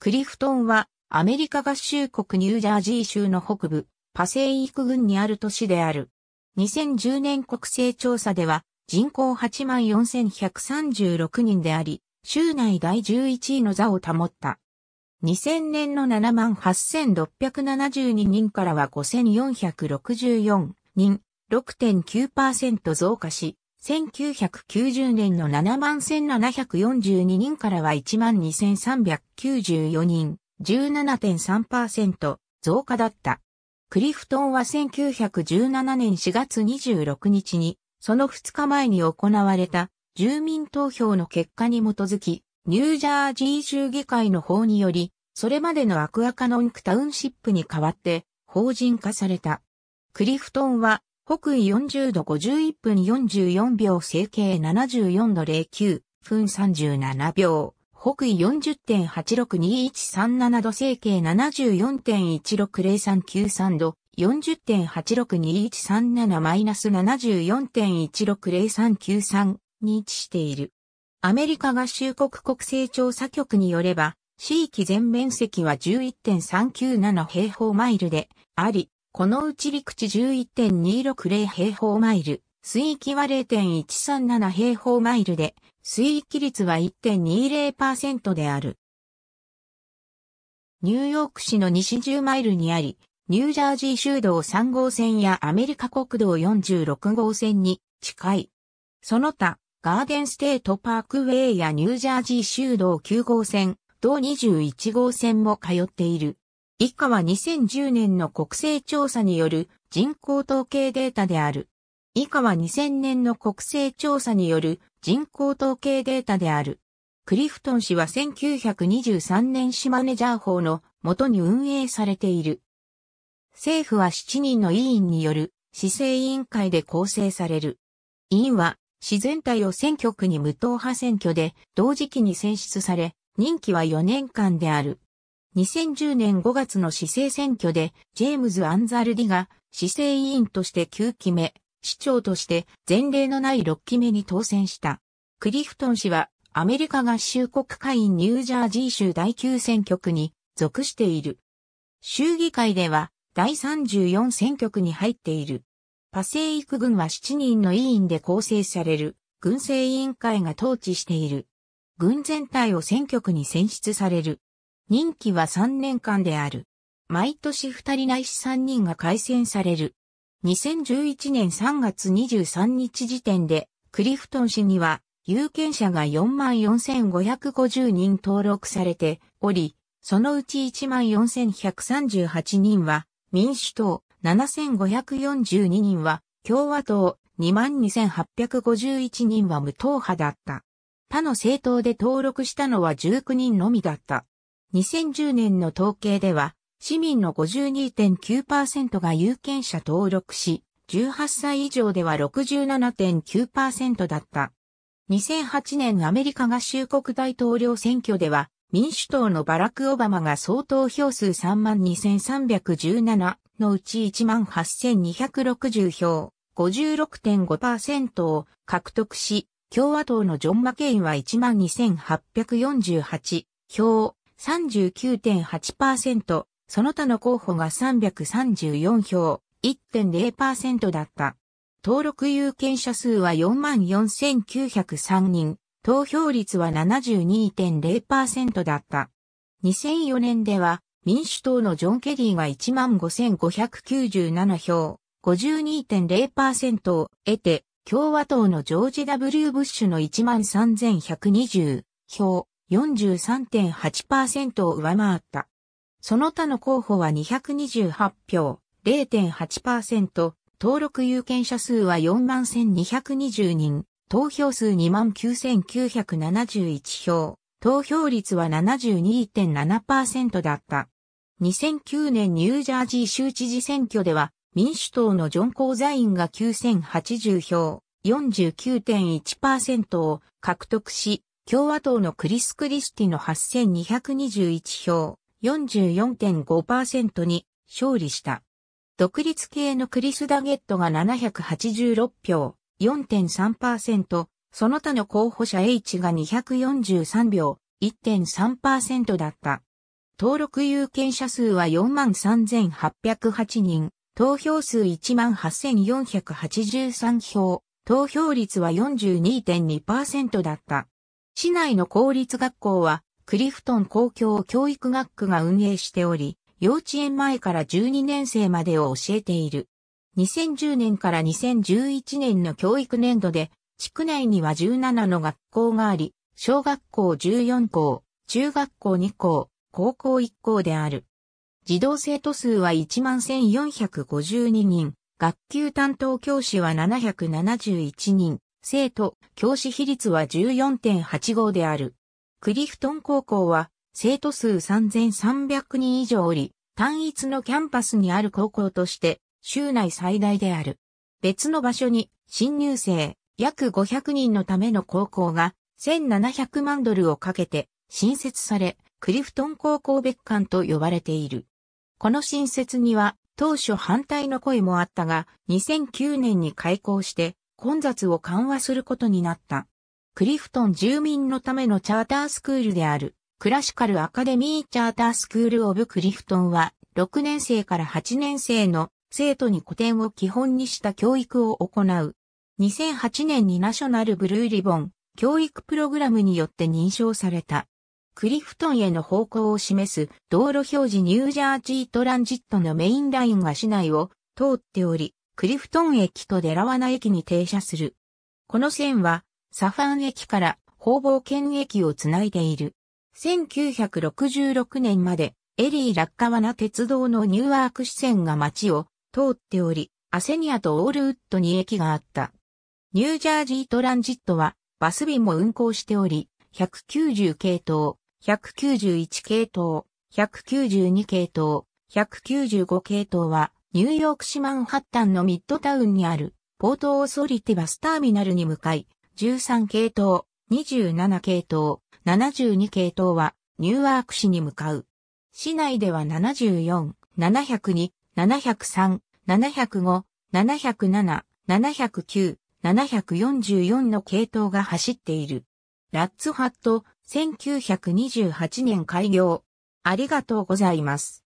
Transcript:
クリフトンはアメリカ合衆国ニュージャージー州の北部、パセイーク郡にある都市である。2010年国勢調査では人口84,136人であり、州内第11位の座を保った。2000年の78,672人からは5,464人、6.9%増加し、1990年の71,742人からは12,394人、17.3%増加だった。クリフトンは1917年4月26日に、その2日前に行われた住民投票の結果に基づき、ニュージャージー州議会の法により、それまでのアクアカノンクタウンシップに代わって法人化された。クリフトンは北緯40度51分44秒整形74度09分37秒。北緯40.862137度整形74.160393度40.862137マイナス74.160393に位置している。アメリカ合衆国国勢調査局によれば、地域全面積は11.397平方マイルであり、このうち陸地11.260平方マイル、水域は0.137平方マイルで、水域率は1.20%である。ニューヨーク市の西10マイルにあり、ニュージャージー州道3号線やアメリカ国道46号線に近い。その他、ガーデンステートパークウェイやニュージャージー州道9号線、道21号線も通っている。以下は2010年の国勢調査による人口統計データである。以下は2000年の国勢調査による人口統計データである。クリフトン氏は1923年市マネジャー法の元に運営されている。政府は7人の委員による市政委員会で構成される。委員は市全体を選挙区に無党派選挙で同時期に選出され、任期は4年間である。2010年5月の市政選挙で、ジェームズ・アンザルディが市政委員として9期目、市長として前例のない6期目に当選した。クリフトン氏は、アメリカ合衆国会員ニュージャージー州第9選挙区に属している。州議会では、第34選挙区に入っている。パセイク軍は7人の委員で構成される軍政委員会が統治している。軍全体を選挙区に選出される。任期は3年間である。毎年2人ないし3人が改選される。2011年3月23日時点で、クリフトン氏には、有権者が44,550人登録されており、そのうち14,138人は民主党、7,542人は共和党、22,851人は無党派だった。他の政党で登録したのは19人のみだった。2010年の統計では、市民の52.9%が有権者登録し、18歳以上では67.9%だった。2008年アメリカ合衆国大統領選挙では、民主党のバラク・オバマが総投票数32,317のうち18,260票、56.5%を獲得し、共和党のジョン・マケインは12,848票、39.8%、その他の候補が334票、1.0%だった。登録有権者数は44,903人、投票率は72.0%だった。2004年では民主党のジョン・ケリーが15,597票、52.0%を得て、共和党のジョージ・ W・ ブッシュの13,120票、43.8%を上回った。その他の候補は228票、0.8%、登録有権者数は41,220人、投票数29,971票、投票率は72.7%だった。2009年ニュージャージー州知事選挙では、民主党のジョン・コーザインが9,080票、49.1%を獲得し、共和党のクリス・クリスティの8221票、44.5%に勝利した。独立系のクリス・ダゲットが786票、4.3%、その他の候補者 H が243票、1.3%だった。登録有権者数は43,808人、投票数18,483票、投票率は42.2%だった。市内の公立学校は、クリフトン公共教育学区が運営しており、幼稚園前から12年生までを教えている。2010年から2011年の教育年度で、地区内には17の学校があり、小学校14校、中学校2校、高校1校である。児童生徒数は11,452人、学級担当教師は771人、生徒、教師比率は14.85である。クリフトン高校は、生徒数3300人以上おり、単一のキャンパスにある高校として、州内最大である。別の場所に、新入生、約500人のための高校が、1700万ドルをかけて、新設され、クリフトン高校別館と呼ばれている。この新設には、当初反対の声もあったが、2009年に開校して、混雑を緩和することになった。クリフトン住民のためのチャータースクールである、クラシカルアカデミーチャータースクールオブクリフトンは、6年生から8年生の生徒に古典を基本にした教育を行う。2008年にナショナルブルーリボン教育プログラムによって認証された。クリフトンへの方向を示す道路表示ニュージャージートランジットのメインラインが市内を通っており、クリフトン駅とデラワナ駅に停車する。この線は、サファン駅から方々県駅をつないでいる。1966年まで、エリー・ラッカワナ鉄道のニューアーク支線が街を通っており、アセニアとオールウッドに駅があった。ニュージャージートランジットは、バス便も運行しており、190系統、191系統、192系統、195系統は、ニューヨーク市マンハッタンのミッドタウンにあるポートオーソリティバスターミナルに向かい、13系統、27系統、72系統はニューワーク市に向かう。市内では74、702、703、705、707、709、744の系統が走っている。ラッツハット、1928年開業。ありがとうございます。